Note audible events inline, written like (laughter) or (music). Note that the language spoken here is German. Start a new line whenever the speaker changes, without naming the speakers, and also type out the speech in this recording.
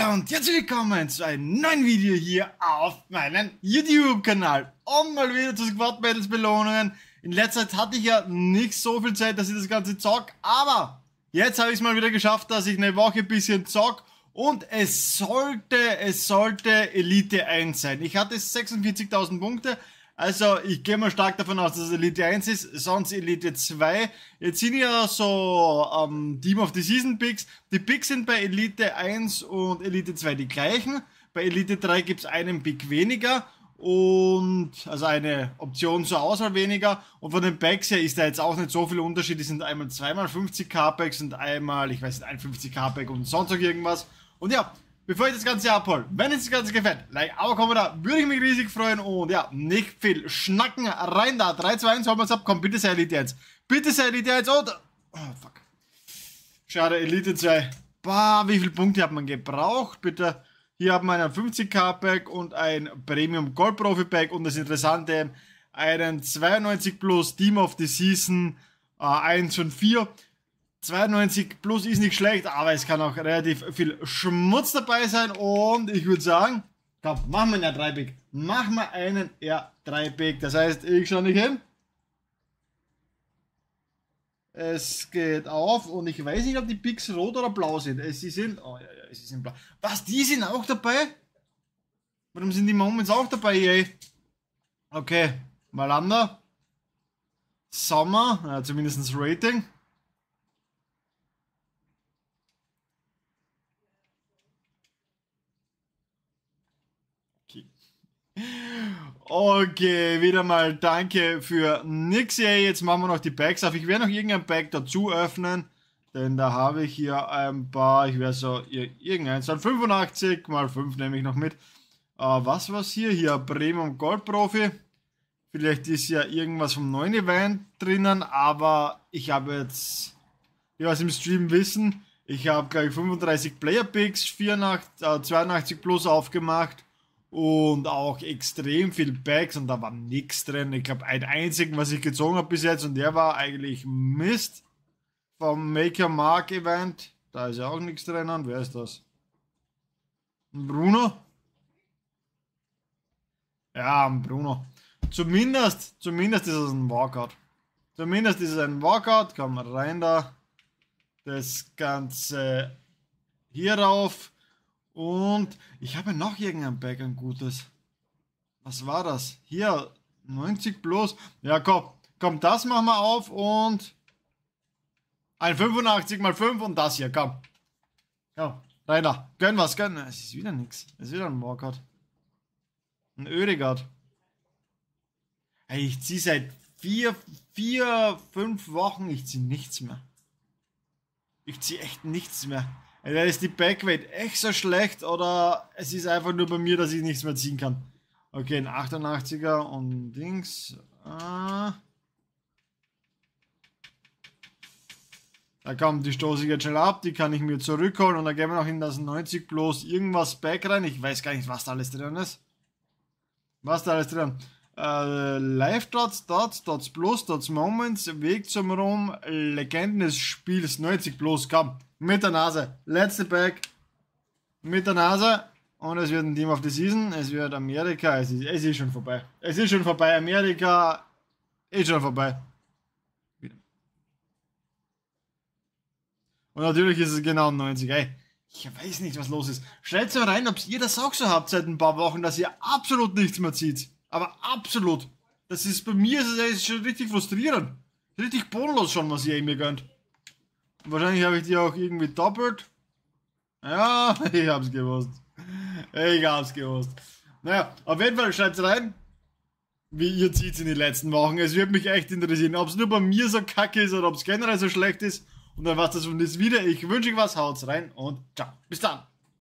Hallo und herzlich willkommen zu einem neuen Video hier auf meinem YouTube-Kanal. Und mal wieder zu Squad Battles Belohnungen. In letzter Zeit hatte ich ja nicht so viel Zeit, dass ich das Ganze zock, aber jetzt habe ich es mal wieder geschafft, dass ich eine Woche ein bisschen zock und es sollte, es sollte Elite 1 sein. Ich hatte 46.000 Punkte, also, ich gehe mal stark davon aus, dass es Elite 1 ist, sonst Elite 2. Jetzt sind ja so ähm, Team of the Season Picks. Die Picks sind bei Elite 1 und Elite 2 die gleichen. Bei Elite 3 gibt es einen Pick weniger und also eine Option zur Auswahl weniger. Und von den Packs her ist da jetzt auch nicht so viel Unterschied. Die sind einmal zweimal 50k Packs und einmal, ich weiß nicht, 51 k Pack und sonst noch irgendwas. Und ja, bevor ich das Ganze abhole, wenn euch das Ganze gefällt, like, aber Kommentar, würde ich mich riesig freuen und ja, nicht viel schnacken, rein da, 3, 2, 1, holen wir wir's ab, komm, bitte sei Elite jetzt, bitte sei Elite jetzt und, oh, fuck, schade, Elite 2, bah, wie viele Punkte hat man gebraucht, bitte, hier haben wir einen 50k-Pack und ein Premium Gold Profi-Pack und das Interessante, einen 92 plus Team of the Season, äh, 1 und 4, 92 plus ist nicht schlecht, aber es kann auch relativ viel Schmutz dabei sein. Und ich würde sagen, komm, machen wir einen R3-Pick. Machen wir einen R3-Pick. Das heißt, ich schaue nicht hin. Es geht auf und ich weiß nicht, ob die Picks rot oder blau sind. Sie sind. Oh ja, ja, sie sind blau. Was, die sind auch dabei? Warum sind die Moments auch dabei, ey? Okay, Malanda. Sommer, ja, zumindest Rating. Okay, wieder mal danke für nix hier. Jetzt machen wir noch die Packs auf. Ich werde noch irgendein Pack dazu öffnen, denn da habe ich hier ein paar, ich werde so irgendeins, dann 85 mal 5 nehme ich noch mit. Uh, was war's hier? Hier Premium Gold Profi. Vielleicht ist ja irgendwas vom neuen Event drinnen, aber ich habe jetzt, wie wir es im Stream wissen, ich habe gleich 35 Player Picks, 84, äh, 82 plus aufgemacht und auch extrem viel Bags und da war nichts drin. Ich glaube, ein einzigen, was ich gezogen habe bis jetzt und der war eigentlich Mist vom Maker Mark Event. Da ist ja auch nichts drin. Und wer ist das? Bruno? Ja, Bruno. Zumindest, zumindest ist es ein Walkout. Zumindest ist es ein Walkout. Komm rein da. Das Ganze hier rauf. Und ich habe noch irgendein ein Gutes. Was war das? Hier, 90 plus. Ja, komm, komm, das machen wir auf und ein 85 mal 5 und das hier, komm. Ja, Rainer, gönn was, gönn. Es ist wieder nix. Es ist wieder ein Walkout. Ein Ödegard. Ey, ich zieh seit 4, vier, fünf Wochen, ich zieh nichts mehr. Ich zieh echt nichts mehr. Entweder ist die Backweight echt so schlecht oder es ist einfach nur bei mir, dass ich nichts mehr ziehen kann. Okay, ein 88er und Dings. Ah. Äh. Da kommt die stoße ich jetzt schnell ab, die kann ich mir zurückholen und dann gehen wir noch in das 90 bloß irgendwas back rein. Ich weiß gar nicht, was da alles drin ist. Was da alles drin ist. Uh, Live Dots, Dots, Dots Plus, Dots Moments, Weg zum Ruhm, Legenden des Spiels, 90 Plus, komm, mit der Nase, letzte Pack, mit der Nase und es wird ein Team of the Season, es wird Amerika, es ist, es ist schon vorbei, es ist schon vorbei, Amerika ist schon vorbei. Und natürlich ist es genau 90, ey. Ich weiß nicht, was los ist. Schreibt so rein, ob ihr das auch so habt seit ein paar Wochen, dass ihr absolut nichts mehr zieht. Aber absolut. Das ist bei mir ist es schon richtig frustrierend. Richtig bodenlos schon, was ihr mir gönnt. Wahrscheinlich habe ich die auch irgendwie doppelt. Ja, (laughs) ich hab's gewusst. Ich hab's gewusst. Naja, auf jeden Fall schreibt's rein, wie ihr zieht in den letzten Wochen. Es wird mich echt interessieren, ob es nur bei mir so kacke ist oder ob es generell so schlecht ist. Und dann war's das von das wieder. Ich wünsche euch was, haut's rein und ciao. Bis dann.